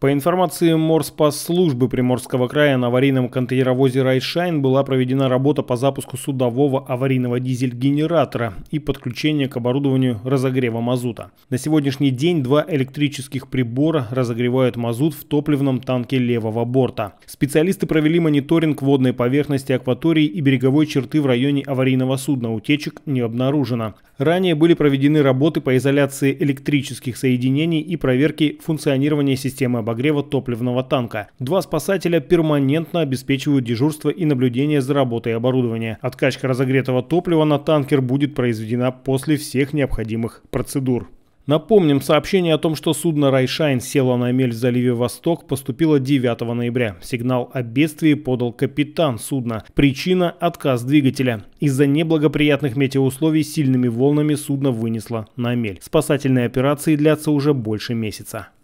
По информации Морспасслужбы Приморского края, на аварийном контейнеровозе «Райшайн» была проведена работа по запуску судового аварийного дизель-генератора и подключения к оборудованию разогрева мазута. На сегодняшний день два электрических прибора разогревают мазут в топливном танке левого борта. Специалисты провели мониторинг водной поверхности акватории и береговой черты в районе аварийного судна. Утечек не обнаружено. Ранее были проведены работы по изоляции электрических соединений и проверке функционирования системы обогрева топливного танка. Два спасателя перманентно обеспечивают дежурство и наблюдение за работой оборудования. Откачка разогретого топлива на танкер будет произведена после всех необходимых процедур. Напомним, сообщение о том, что судно «Райшайн» село на мель в заливе «Восток» поступило 9 ноября. Сигнал о бедствии подал капитан судна. Причина – отказ двигателя. Из-за неблагоприятных метеоусловий сильными волнами судно вынесло на мель. Спасательные операции длятся уже больше месяца.